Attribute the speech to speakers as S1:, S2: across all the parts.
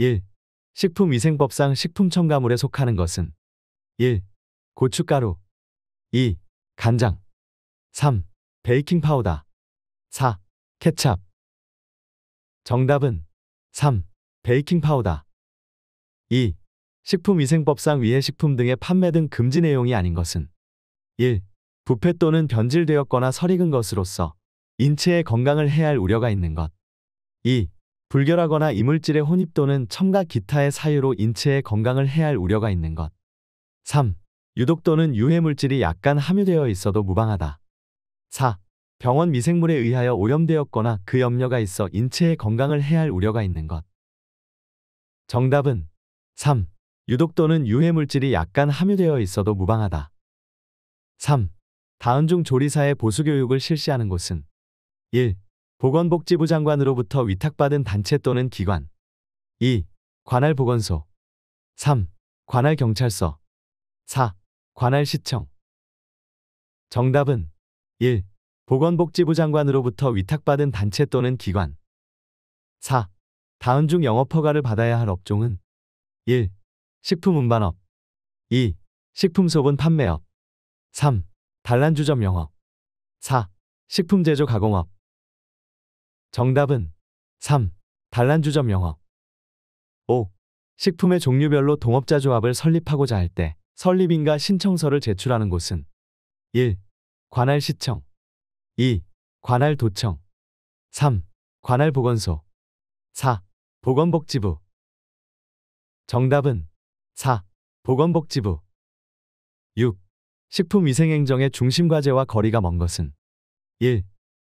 S1: 1. 식품위생법상 식품 첨가물에 속하는 것은 1. 고춧가루 2. 간장 3. 베이킹 파우더 4. 케찹 정답은 3. 베이킹 파우더 2. 식품위생법상 위해 식품 등의 판매 등 금지 내용이 아닌 것은 1. 부패 또는 변질되었거나 설익은 것으로서 인체의 건강을 해할 야 우려가 있는 것 2. 불결하거나 이물질의 혼입 또는 첨가 기타의 사유로 인체의 건강을 해할 우려가 있는 것. 3. 유독 또는 유해물질이 약간 함유되어 있어도 무방하다. 4. 병원 미생물에 의하여 오염되었거나 그 염려가 있어 인체의 건강을 해할 우려가 있는 것. 정답은 3. 유독 또는 유해물질이 약간 함유되어 있어도 무방하다. 3. 다음 중 조리사의 보수교육을 실시하는 곳은 1. 보건복지부 장관으로부터 위탁받은 단체 또는 기관 2. 관할 보건소 3. 관할 경찰서 4. 관할 시청 정답은 1. 보건복지부 장관으로부터 위탁받은 단체 또는 기관 4. 다음 중 영업 허가를 받아야 할 업종은 1. 식품 운반업 2. 식품 소분 판매업 3. 단란주점 영업 4. 식품 제조 가공업 정답은 3. 단란주점 영업 5. 식품의 종류별로 동업자 조합을 설립하고자 할 때 설립인가 신청서를 제출하는 곳은 1. 관할시청 2. 관할도청 3. 관할보건소 4. 보건복지부 정답은 4. 보건복지부 6. 식품위생행정의 중심과제와 거리가 먼 것은 1.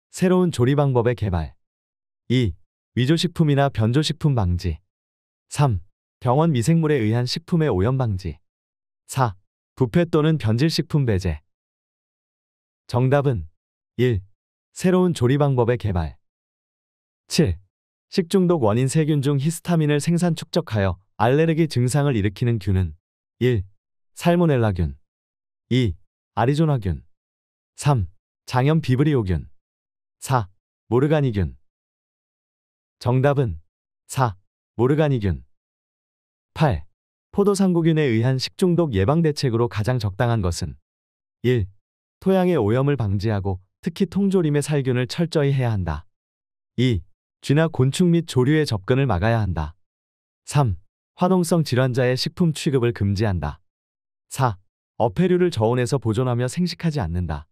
S1: 새로운 조리 방법의 개발 2. 위조식품이나 변조식품 방지 3. 병원 미생물에 의한 식품의 오염 방지 4. 부패 또는 변질식품 배제 정답은 1. 새로운 조리 방법의 개발 7. 식중독 원인 세균 중 히스타민을 생산 축적하여 알레르기 증상을 일으키는 균은 1. 살모넬라균 2. 아리조나균 3. 장염 비브리오균 4. 모르가니균 정답은 4. 모르가니균 8. 포도상구균에 의한 식중독 예방 대책으로 가장 적당한 것은 1. 토양의 오염을 방지하고 특히 통조림의 살균을 철저히 해야 한다. 2. 쥐나 곤충 및 조류의 접근을 막아야 한다. 3. 화동성 질환자의 식품 취급을 금지한다. 4. 어패류를 저온에서 보존하며 생식하지 않는다.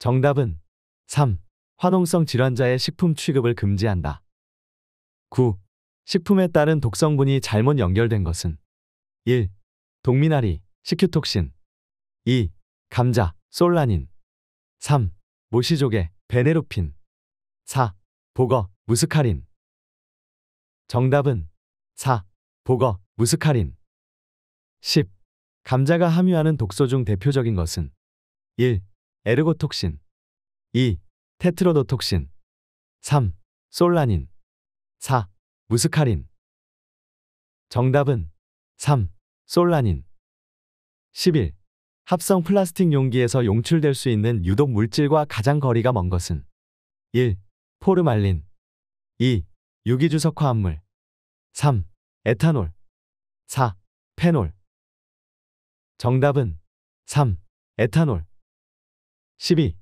S1: 정답은 3. 화동성 질환자의 식품 취급을 금지한다. 9. 식품에 따른 독성분이 잘못 연결된 것은 1. 동미나리, 식큐톡신 2. 감자, 솔라닌 3. 모시조개, 베네로핀 4. 보거, 무스카린 정답은 4. 보거, 무스카린 10. 감자가 함유하는 독소 중 대표적인 것은 1. 에르고톡신 2. 테트로도톡신 3. 솔라닌 4. 무스카린 정답은 3. 솔라닌 11. 합성 플라스틱 용기에서 용출될 수 있는 유독 물질과 가장 거리가 먼 것은 1. 포르말린 2. 유기주석 화합물 3. 에탄올 4. 페놀 정답은 3. 에탄올 12.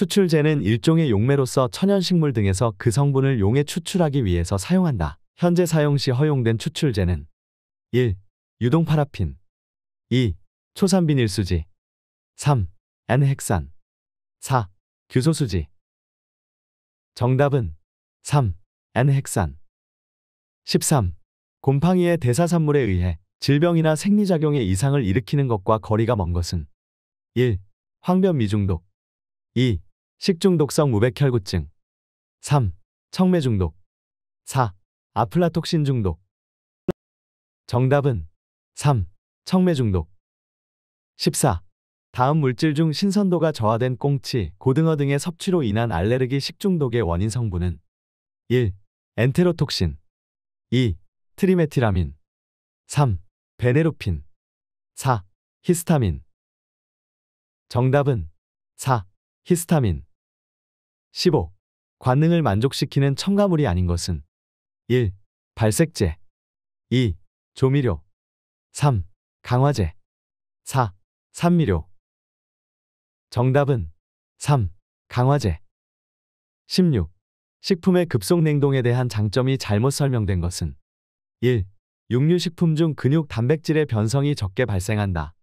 S1: 추출제는 일종의 용매로서 천연식물 등에서 그 성분을 용에 추출하기 위해서 사용한다. 현재 사용 시 허용된 추출제는 1. 유동 파라핀 2. 초산비닐수지 3. N핵산 4. 규소수지 정답은 3. N핵산 13. 곰팡이의 대사산물에 의해 질병이나 생리작용의 이상을 일으키는 것과 거리가 먼 것은 1. 황변 미중독 2. 식중독성 무백혈구증 3. 청매 중독 4. 아플라톡신 중독 정답은 3. 청매 중독 14. 다음 물질 중 신선도가 저하된 꽁치, 고등어 등의 섭취로 인한 알레르기 식중독의 원인 성분은 1. 엔테로톡신 2. 트리메티라민 3. 베네루핀 4. 히스타민 정답은 4. 히스타민 15. 관능을 만족시키는 첨가물이 아닌 것은 1. 발색제 2. 조미료 3. 강화제 4. 산미료 정답은 3. 강화제 16. 식품의 급속 냉동에 대한 장점이 잘못 설명된 것은 1. 육류식품 중 근육 단백질의 변성이 적게 발생한다.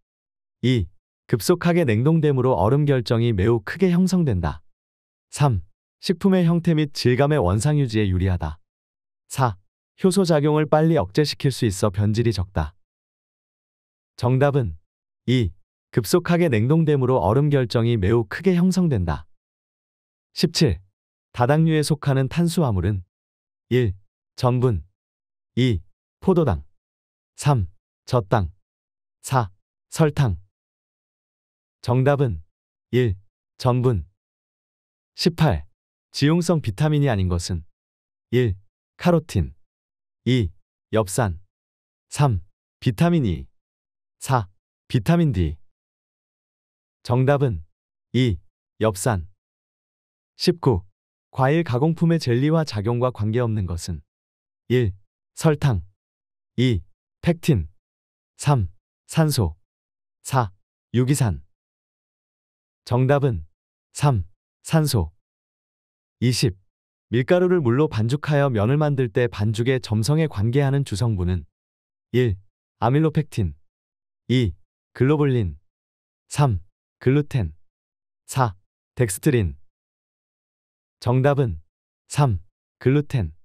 S1: 2. 급속하게 냉동됨으로 얼음 결정이 매우 크게 형성된다. 3. 식품의 형태 및 질감의 원상 유지에 유리하다. 4. 효소 작용을 빨리 억제시킬 수 있어 변질이 적다. 정답은 2. 급속하게 냉동됨으로 얼음 결정이 매우 크게 형성된다. 17. 다당류에 속하는 탄수화물은 1. 전분 2. 포도당 3. 젖당 4. 설탕 정답은 1. 전분 18. 지용성 비타민이 아닌 것은 1. 카로틴 2. 엽산 3. 비타민 E 4. 비타민 D 정답은 2. 엽산 19. 과일 가공품의 젤리와 작용과 관계없는 것은 1. 설탕 2. 팩틴 3. 산소 4. 유기산 정답은 3. 산소 20. 밀가루를 물로 반죽하여 면을 만들 때 반죽의 점성에 관계하는 주성분은 1. 아밀로펙틴 2. 글로불린 3. 글루텐 4. 덱스트린 정답은 3. 글루텐